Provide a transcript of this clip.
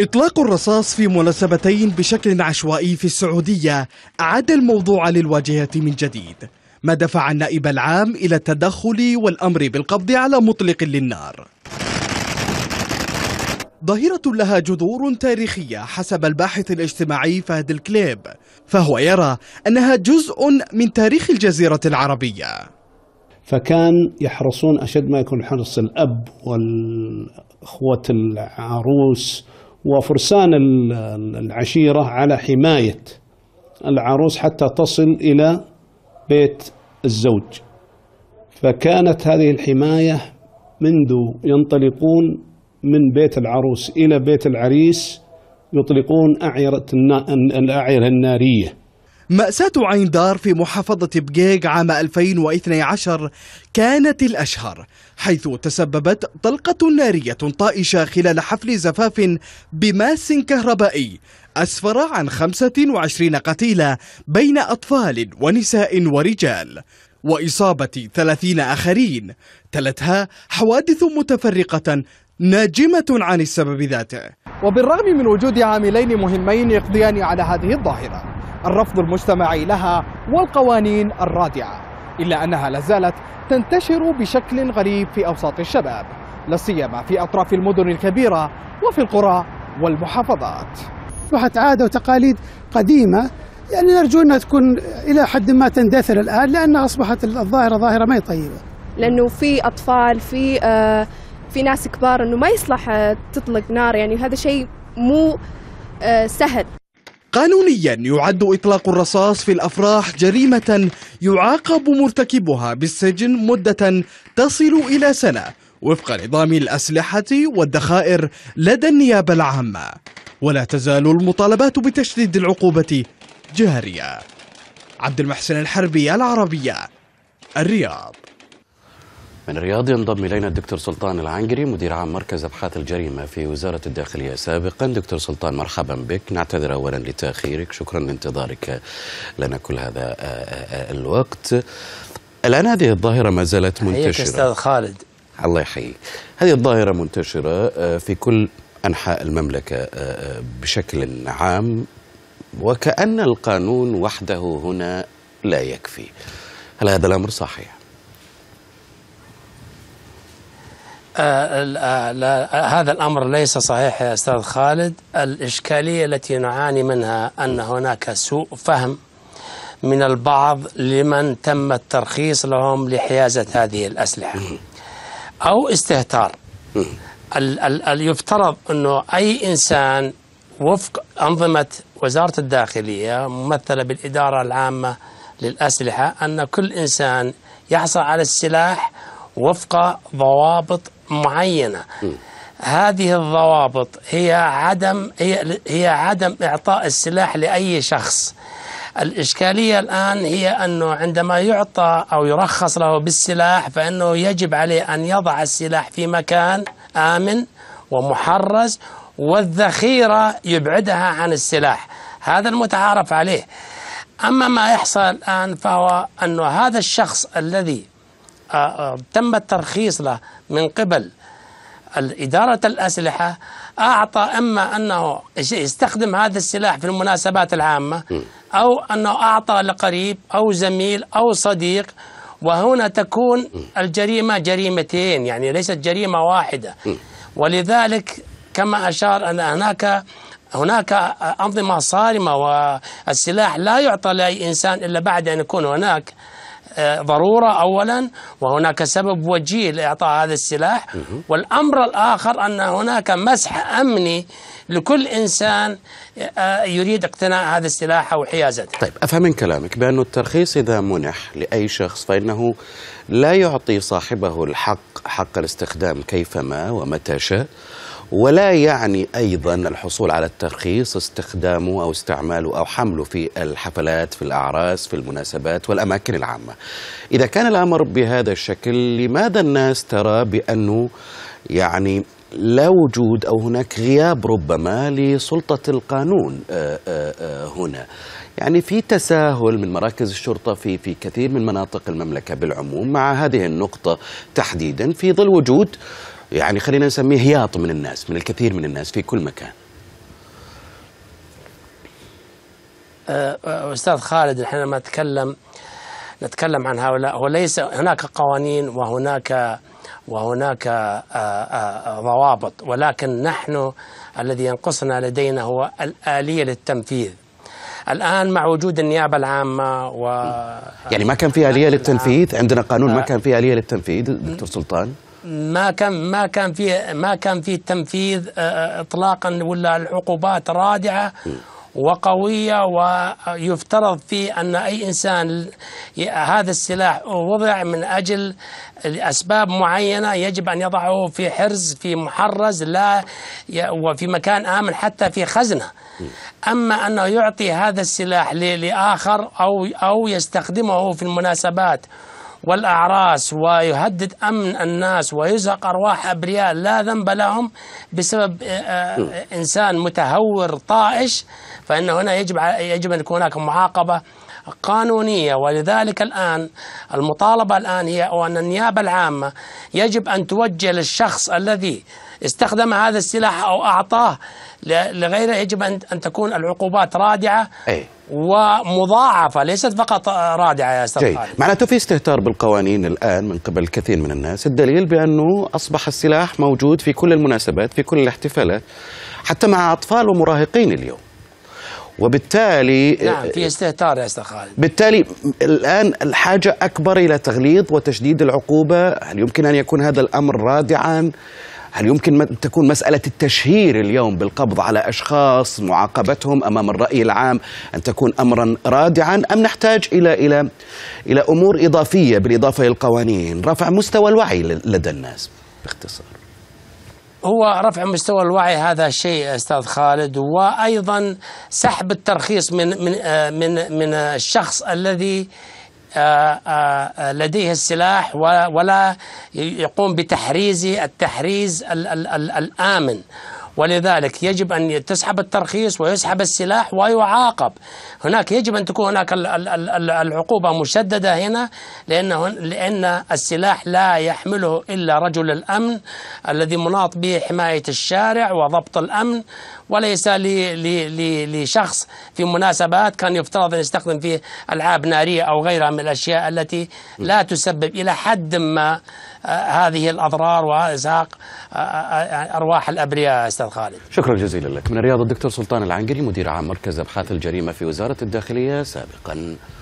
إطلاق الرصاص في مناسبتين بشكل عشوائي في السعودية أعاد الموضوع للواجهة من جديد ما دفع النائب العام إلى التدخل والأمر بالقبض على مطلق للنار ظاهرة لها جذور تاريخية حسب الباحث الاجتماعي فهد الكليب فهو يرى أنها جزء من تاريخ الجزيرة العربية فكان يحرصون أشد ما يكون حرص الأب والأخوة العروس وفرسان العشيرة على حماية العروس حتى تصل إلى بيت الزوج فكانت هذه الحماية منذ ينطلقون من بيت العروس إلى بيت العريس يطلقون أعيرة الأعيرة النارية مأساة عين دار في محافظة بجيج عام 2012 كانت الأشهر حيث تسببت طلقة نارية طائشة خلال حفل زفاف بماس كهربائي أسفر عن 25 قتيلة بين أطفال ونساء ورجال وإصابة 30 آخرين تلتها حوادث متفرقة ناجمة عن السبب ذاته وبالرغم من وجود عاملين مهمين يقضيان على هذه الظاهرة الرفض المجتمعي لها والقوانين الرادعة إلا أنها لازالت تنتشر بشكل غريب في أوساط الشباب لا سيما في أطراف المدن الكبيرة وفي القرى والمحافظات أصبحت عادة وتقاليد قديمة يعني نرجو أنها تكون إلى حد ما تندثر الآن لأنها أصبحت الظاهرة ظاهرة ما هي طيبة لأنه في أطفال في آه في ناس كبار أنه ما يصلح تطلق نار يعني هذا شيء مو آه سهل قانونيا يعد إطلاق الرصاص في الأفراح جريمة يعاقب مرتكبها بالسجن مدة تصل إلى سنة وفق نظام الأسلحة والذخائر لدى النيابة العامة ولا تزال المطالبات بتشديد العقوبة جارية عبد المحسن الحربي العربية الرياض من الرياض ينضم إلينا الدكتور سلطان العنجري مدير عام مركز أبحاث الجريمة في وزارة الداخلية سابقا دكتور سلطان مرحبا بك نعتذر أولا لتأخيرك شكرا لانتظارك لنا كل هذا آه، آه، آه، الوقت الآن هذه الظاهرة ما زالت منتشرة أستاذ خالد الله يحييك هذه الظاهرة منتشرة في كل أنحاء المملكة بشكل عام وكأن القانون وحده هنا لا يكفي هل هذا الأمر صحيح؟ آه، آه، هذا الأمر ليس صحيح يا أستاذ خالد الإشكالية التي نعاني منها أن هناك سوء فهم من البعض لمن تم الترخيص لهم لحيازة هذه الأسلحة أو استهتار ال ال يفترض أنه أي إنسان وفق أنظمة وزارة الداخلية ممثلة بالإدارة العامة للأسلحة أن كل إنسان يحصل على السلاح وفق ضوابط معينه م. هذه الضوابط هي عدم هي, هي عدم اعطاء السلاح لاي شخص الإشكالية الآن هي أنه عندما يعطى أو يرخص له بالسلاح فإنه يجب عليه أن يضع السلاح في مكان آمن ومحرز والذخيرة يبعدها عن السلاح هذا المتعارف عليه أما ما يحصل الآن فهو أنه هذا الشخص الذي آه، آه، تم الترخيص له من قبل إدارة الأسلحة أعطى إما أنه يستخدم هذا السلاح في المناسبات العامة أو أنه أعطى لقريب أو زميل أو صديق وهنا تكون الجريمة جريمتين يعني ليست جريمة واحدة ولذلك كما أشار أن هناك هناك أنظمة صارمة والسلاح لا يعطى لأي إنسان إلا بعد أن يكون هناك ضرورة أولا وهناك سبب وجيه لإعطاء هذا السلاح والأمر الآخر أن هناك مسح أمني لكل إنسان آه، يريد اقتناء هذا السلاح أو حيازته طيب أفهم من كلامك بأن الترخيص إذا منح لأي شخص فإنه لا يعطي صاحبه الحق حق الاستخدام كيفما ومتى شاء ولا يعني أيضا الحصول على الترخيص استخدامه أو استعماله أو حمله في الحفلات في الأعراس في المناسبات والأماكن العامة إذا كان الأمر بهذا الشكل لماذا الناس ترى بأنه يعني لا وجود أو هناك غياب ربما لسلطة القانون آه، آه، آه، هنا يعني في تساهل من مراكز الشرطه في في كثير من مناطق المملكه بالعموم مع هذه النقطه تحديدا في ظل وجود يعني خلينا نسميه هياط من الناس من الكثير من الناس في كل مكان آه، آه، أستاذ خالد إحنا لما نتكلم نتكلم عن هؤلاء هو ليس هناك قوانين وهناك وهناك آه، ضوابط ولكن نحن الذي ينقصنا لدينا هو الآلية للتنفيذ الآن مع وجود النيابة العامة و يعني ما كان في آلية للتنفيذ عندنا قانون ما كان في آلية للتنفيذ دكتور سلطان ما كان ما كان فيه ما كان فيه تنفيذ آه، آه، اطلاقا ولا العقوبات رادعه وقويه ويفترض في ان اي انسان هذا السلاح وضع من اجل لاسباب معينه يجب ان يضعه في حرز في محرز لا وفي مكان امن حتى في خزنه اما انه يعطي هذا السلاح لاخر او او يستخدمه في المناسبات والأعراس ويهدد أمن الناس ويزهق أرواح أبرياء لا ذنب لهم بسبب آه، آه، إنسان متهور طائش فإن هنا يجب يجب أن يكون هناك معاقبة قانونية ولذلك الآن المطالبة الآن هي أن النيابة العامة يجب أن توجه للشخص الذي استخدم هذا السلاح أو أعطاه لغيره يجب أن تكون العقوبات رادعة أي. ومضاعفة ليست فقط رادعة يا أستاذ خالد معناته في استهتار بالقوانين الآن من قبل كثير من الناس الدليل بأنه أصبح السلاح موجود في كل المناسبات في كل الاحتفالات حتى مع أطفال ومراهقين اليوم وبالتالي نعم في آه، استهتار يا استاذ خالد بالتالي الان الحاجه اكبر الى تغليظ وتشديد العقوبه، هل يمكن ان يكون هذا الامر رادعا؟ هل يمكن أن تكون مسألة التشهير اليوم بالقبض على أشخاص معاقبتهم أمام الرأي العام أن تكون أمرا رادعا أم نحتاج إلى إلى إلى أمور إضافية بالإضافة للقوانين رفع مستوى الوعي لدى الناس باختصار هو رفع مستوى الوعي هذا شيء استاذ خالد وايضا سحب الترخيص من من آه، من من الشخص الذي آه، آه، لديه السلاح ولا يقوم بتحريز التحريز الامن ولذلك يجب أن تسحب الترخيص ويسحب السلاح ويعاقب هناك يجب أن تكون هناك العقوبة مشددة هنا لأن, لأن السلاح لا يحمله إلا رجل الأمن الذي مناط به حماية الشارع وضبط الأمن وليس لشخص في مناسبات كان يفترض أن يستخدم فيه ألعاب نارية أو غيرها من الأشياء التي لا تسبب إلى حد ما هذه الاضرار وازهاق آه، آه، آه، ارواح الابرياء استاذ خالد. شكرا جزيلا لك، من الرياض الدكتور سلطان العنقري مدير عام مركز ابحاث الجريمه في وزاره الداخليه سابقا.